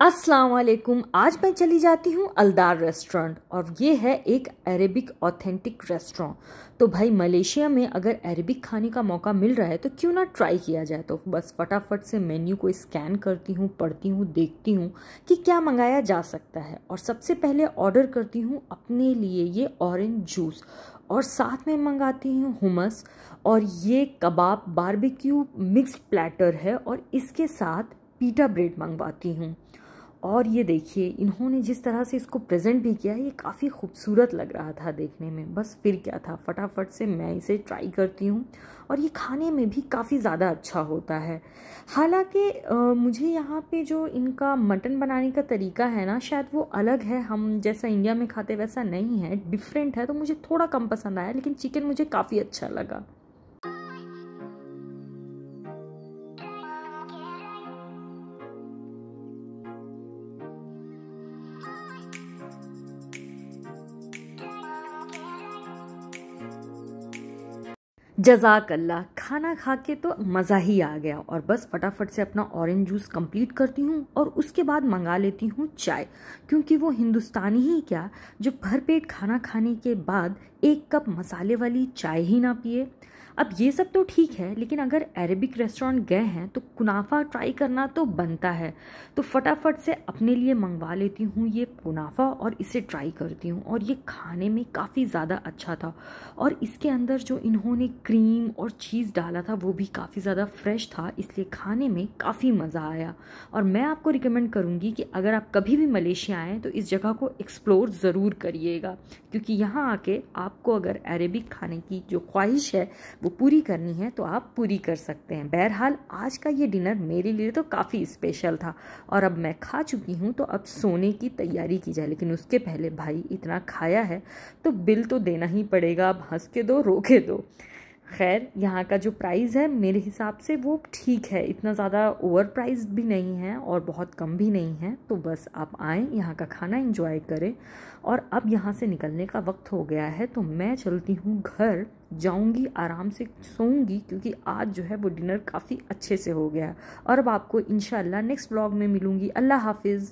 असलकुम आज मैं चली जाती हूँ अलदार रेस्टोरेंट और ये है एक अरेबिक ऑथेंटिक रेस्टोरेंट तो भाई मलेशिया में अगर अरेबिक खाने का मौका मिल रहा है तो क्यों ना ट्राई किया जाए तो बस फटाफट से मेन्यू को स्कैन करती हूँ पढ़ती हूँ देखती हूँ कि क्या मंगाया जा सकता है और सबसे पहले ऑर्डर करती हूँ अपने लिए ये ऑरेंज जूस और साथ में मंगाती हूँ हुमस और ये कबाब बारबेक्यू मिक्स प्लेटर है और इसके साथ पीटा ब्रेड मंगवाती हूँ और ये देखिए इन्होंने जिस तरह से इसको प्रेजेंट भी किया है ये काफ़ी खूबसूरत लग रहा था देखने में बस फिर क्या था फटाफट से मैं इसे ट्राई करती हूँ और ये खाने में भी काफ़ी ज़्यादा अच्छा होता है हालांकि मुझे यहाँ पे जो इनका मटन बनाने का तरीका है ना शायद वो अलग है हम जैसा इंडिया में खाते वैसा नहीं है डिफरेंट है तो मुझे थोड़ा कम पसंद आया लेकिन चिकन मुझे काफ़ी अच्छा लगा जजाकल्ला खाना खा के तो मज़ा ही आ गया और बस फटाफट से अपना ऑरेंज जूस कंप्लीट करती हूँ और उसके बाद मंगा लेती हूँ चाय क्योंकि वो हिंदुस्तानी ही क्या जो भरपेट खाना खाने के बाद एक कप मसाले वाली चाय ही ना पिए अब ये सब तो ठीक है लेकिन अगर अरेबिक रेस्टोरेंट गए हैं तो कुनाफा ट्राई करना तो बनता है तो फटाफट से अपने लिए मंगवा लेती हूँ ये कुनाफा और इसे ट्राई करती हूँ और ये खाने में काफ़ी ज़्यादा अच्छा था और इसके अंदर जो इन्होंने क्रीम और चीज़ डाला था वो भी काफ़ी ज़्यादा फ्रेश था इसलिए खाने में काफ़ी मज़ा आया और मैं आपको रिकमेंड करूँगी कि अगर आप कभी भी मलेशिया आएँ तो इस जगह को एक्सप्लोर ज़रूर करिएगा क्योंकि यहाँ आके आपको अगर अरेबिक खाने की जो ख्वाहिश है वो वो पूरी करनी है तो आप पूरी कर सकते हैं बहरहाल आज का ये डिनर मेरे लिए तो काफ़ी स्पेशल था और अब मैं खा चुकी हूँ तो अब सोने की तैयारी की जाए लेकिन उसके पहले भाई इतना खाया है तो बिल तो देना ही पड़ेगा अब हंस के दो रोके दो खैर यहाँ का जो प्राइस है मेरे हिसाब से वो ठीक है इतना ज़्यादा ओवर प्राइज भी नहीं है और बहुत कम भी नहीं है तो बस आप आएँ यहाँ का खाना इंजॉय करें और अब यहाँ से निकलने का वक्त हो गया है तो मैं चलती हूँ घर जाऊँगी आराम से सोऊंगी क्योंकि आज जो है वो डिनर काफ़ी अच्छे से हो गया और अब आपको इन नेक्स्ट ब्लॉग में मिलूँगी अल्लाह हाफिज़